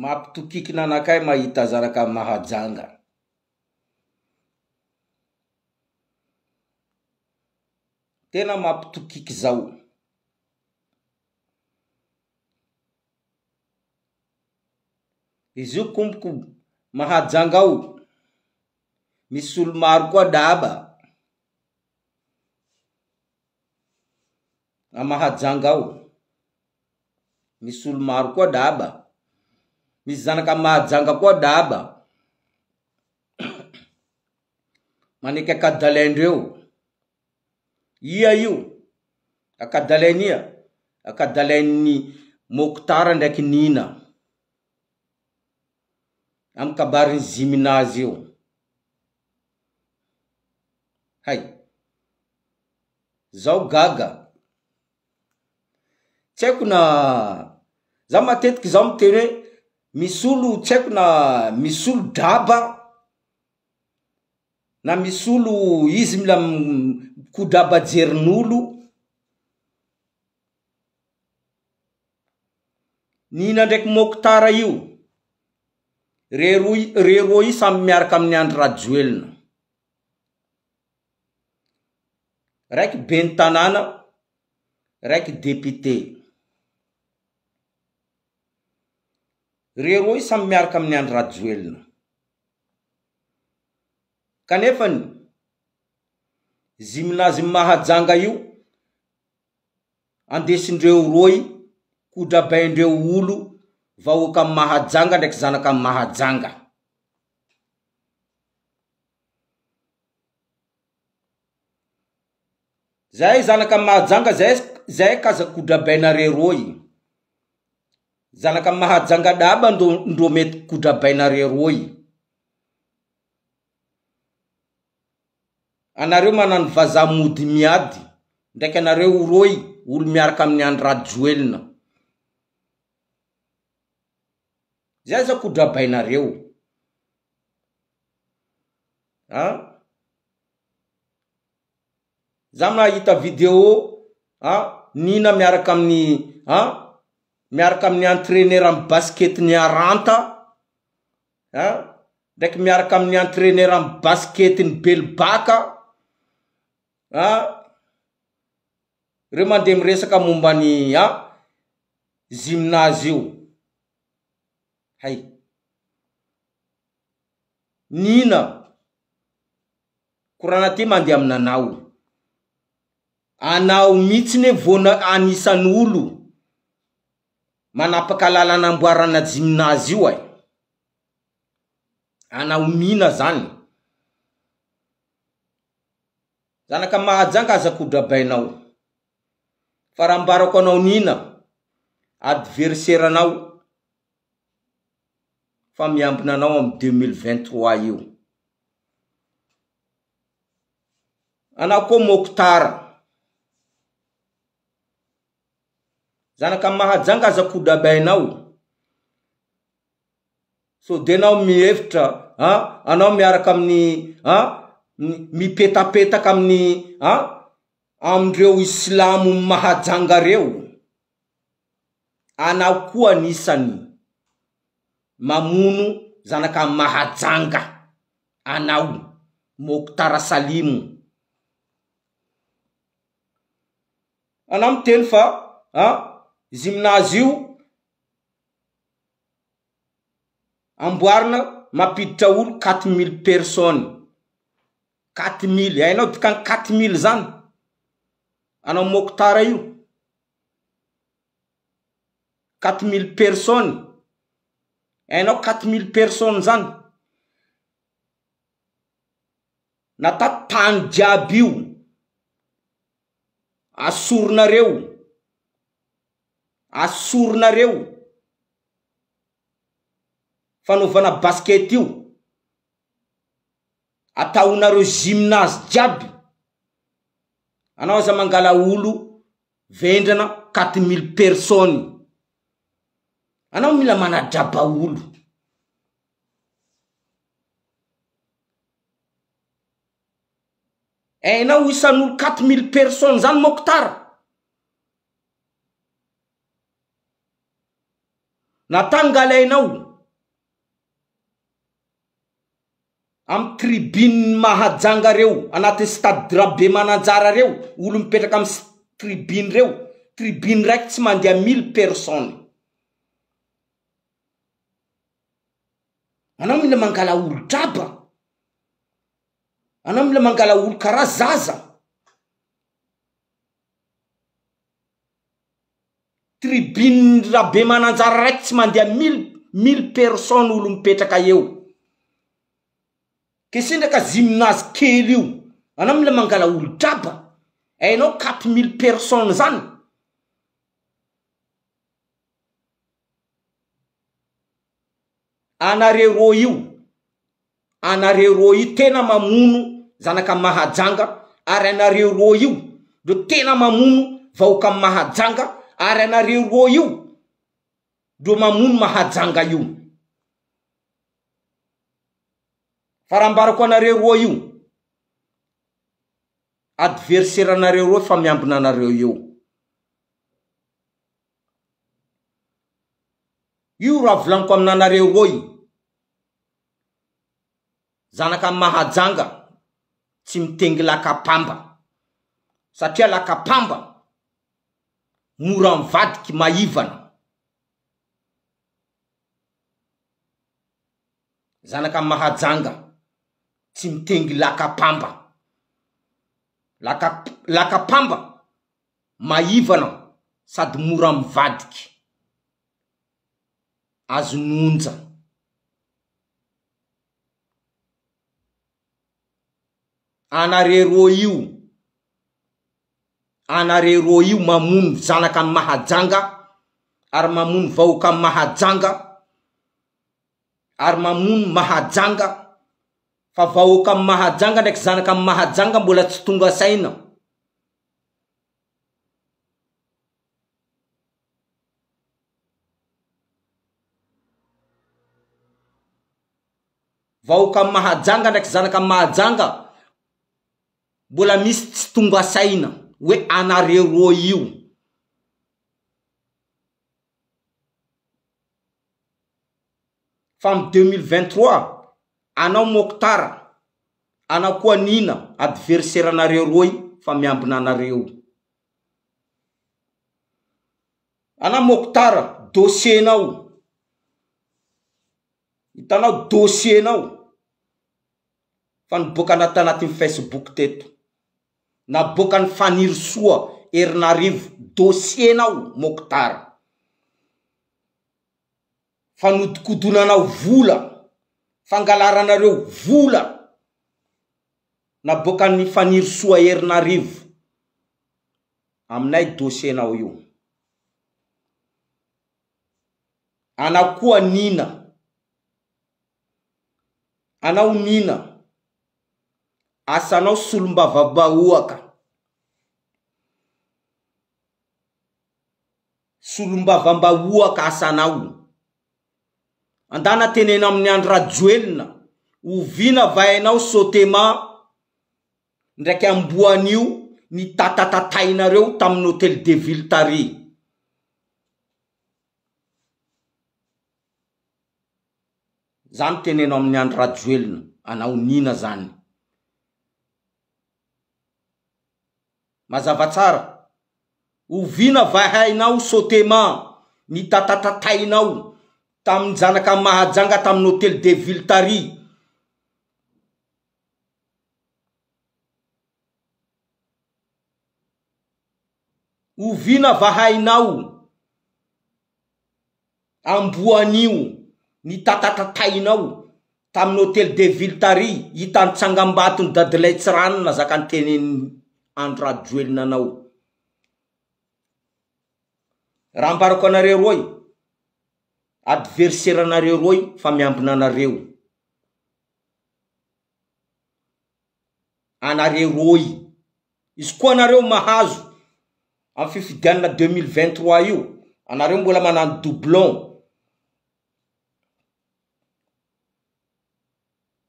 mampitokiky naanakahy mahita zaraky mahajanga tena mampitokiky zao izy io komboko mahajanga ao misy olo maro koa laaba a mahajangaao misy olo maro koa daaba misy zanaka mahajanga koa laba maneky akadalaindreo ia io akadalainy ia akadalai'ny moktara ndraiky nina amykabariny ziminazy io hay zaho gaga tsy haiko na zah matetiky zaho miteny hoe misy olo tsy haiko na misy olo draba na misy olo izy mila ko dabajerin'olo nyhina ndraiky moktara io rero reroe io samy miaraka amin'ny andry rajoelona raiky be ny tanàna raiky depité reroy samby miaraka ami'ny andry rajo oelona kanefany zyminazyny mahajanga io andesin-dreo roy kodra baindreo olo vahoaky amy mahajanga ndraiky zanaky amy mahajanga zay zanaka amy mahajanga zay zay kaza kodra baina reroy zanaka am mahajangalaba nd ndreo mety kodra bainareo roy anareo manano vazaa mody miady ndraiky anareo roy olo miaraka ami'ny an ra joelona zay zao kodra bainareo zah maahita videoa niina miaraka amin'nya miaraka amin'ny antrainera amy baskety ny arantaa ndraiky miaraka amin'y antrainer amy baskety ny belibakaa reo mandeha miresaka mombany a zimnazy io hay nina korana ty mandeha aminanao anao mihitsy ne vona anisan'olo manapaky alalana amboarana jyminazy io e anao mihina zany zanaka mahazany ka azakodra bainao fa raha mbarako anao nina adverseranao fa miambina anao am deux mille vingt trois io anao koa môktara zanak' amy mahajanga azakody bainao so de nao mihevitraa anao miaraky amin'ny a mipetapetaky amin'ny a amdreo islamo m mahajanga reo anao koa nisany mamono zanak' amy mahajanga anao moktara salimo anao mi teny faa zyminazy io amboarina mampiditra olo quatre mille persony quatre mille hainao dika ny quatre mille zany anao moktara io quatre mille persony hainao quatre mille persony zany nata tany jiaby io asoronareo asoronareo fanaovana baskety io ataonareo zyminazy jiaby anao aza mangala olo vendrana quatre mille persony anao mila manadrabaolo einao eh, isan'olo quatre mille persony zany moktara natannga lainao amamy tribune mahajanga reo anatin'y stady drabe mananjara reo olo mipetraky amiy tribune reo tribune raiky tsy mandeha mille personne anao mila mangala olo draba anao mila mangala olo kara zaza ribin raha be mananjara raiky tsy mandeha mill mille persone olo mipetraka eo ke sindraka ziminazy kely io anao amila mangala olo draba hainao quate mille persone zany anareoro io anareoro io tena mamono zanaka a mahajanga ary anareoro io re tena mamono vahoaka amahajanga ary anareo re io dro mamono mahajanga io fa raha mbarako anareo roa io adversera anareo roa fa miambina anareo eo io raha volaniko aminanareo ro io zanak' amy mahajanga tsy mitengy lakapamba satria lakapamba mora mivadiky maivana zanaky a mahajanga tsy mitengy lakapamba laka- lakapamba maivana sady moramivadiky azonoonja anarero io anarero io mamono zanaky a mahajanga ary mamono vahoaka a mahajanga ary mamono mahajanga fa vahoaka a mahajanga ndraiky zanaka a mahajanga mbola tsy tonga saina vahoaka a mahajanga ndraky zanaka a mahajanga mbola misy tsy tonga saina hoe anareo ro io fa am deuxmillevingttrois anao moktara anao koa nina adverseira anareo roi fa miambina anareo anao moktara dosie nao hitanao dosie nao fa nyboka anaty anatinny facebook teto na boka ny fanirosoa erinaarivo dosienao moktara fanodikodonanao vola fangalaranareo vola na bokany fanirosoa erinaarivo aminay dosienao io anao koa nina anao nina asanao solombavambaoaka solom-bavam-bahoaka asanao andana tenena amin'ny andry rajoelona ovina vahinao sotema ndraiky amboan'io ny tatatataynareo tamin'ny hôtely de villetary zany tenenao amin'ny andro rajoelona anao nina zany mazavatsara ovina vahainao sotema mitatatatainao tamiy zanaka n mahajanga tami'y hôtely de viltary ovina vahainao amboanio mitatatatainao tami'y hôtely de viltary hitan--tsangam-batony dadilaytsi rano nazaka ny teniny androrajoelinanao raha mbarako anareo roy adversera anareo roy fa miambina anareo anareo roy izy koa anareo mahazo amy fifidianina deuxmille vingttrois io anareo mbola manano doblon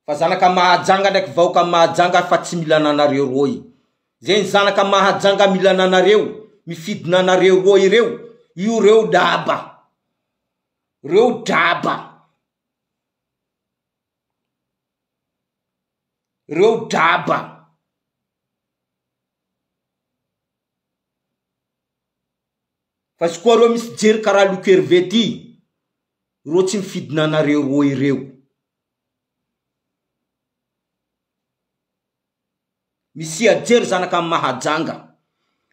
fa zanaka mahajanga ndraiky vahoka n mahajanga fa tsy milana anareo roy zany zanaka mahajanga milananareo mifidinanareo ro ireo io reo laba reo draba reo draba fa izy koa reo misy jery karaha lokervety ro tsy mifidinanareo roo ireo misiajery zanaky ay mahajanga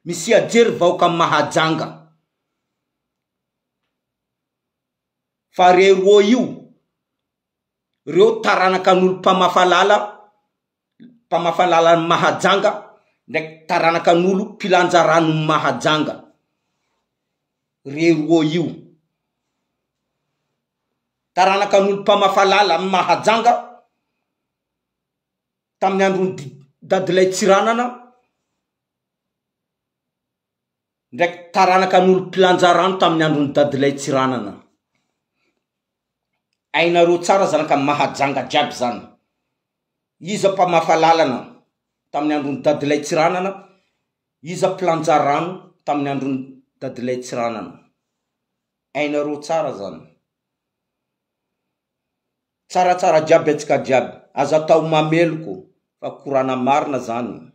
misiajery vaoka amy mahajanga fa reroa io reo taranaky an'olo mpamafalala mpamafalala ny mahajanga ndraky taranaka an'olo mpilanja rano y mahajanga reroa io taranaka an'olo mpamafalala amy mahajanga tami'ny androdi dadilay tsiranana ndraky taranaky an'olo pilanja rano tami'y androny dadilay tsiranana ainareo tsara zana ka mahajanga driaby zany iza mpamafalalana tami'ny androny dadilay tsiranana iza planja rano tami'ny androny dadilay tsiranana ainareo tsara zany tsaratsara driaby atsika driaby azo atao mameloko fakorana marina zany